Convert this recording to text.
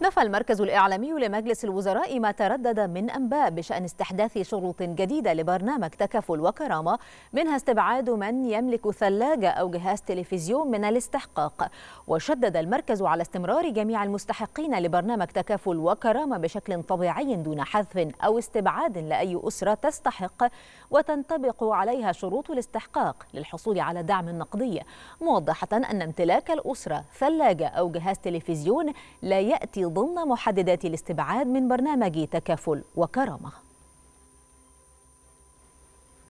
نفى المركز الإعلامي لمجلس الوزراء ما تردد من أنباء بشأن استحداث شروط جديدة لبرنامج تكافل وكرامة منها استبعاد من يملك ثلاجة أو جهاز تلفزيون من الاستحقاق وشدد المركز على استمرار جميع المستحقين لبرنامج تكافل وكرامة بشكل طبيعي دون حذف أو استبعاد لأي أسرة تستحق وتنطبق عليها شروط الاستحقاق للحصول على دعم نقدي موضحة أن امتلاك الأسرة ثلاجة أو جهاز تلفزيون لا يأتي ضمن محددات الاستبعاد من برنامج تكافل وكرامه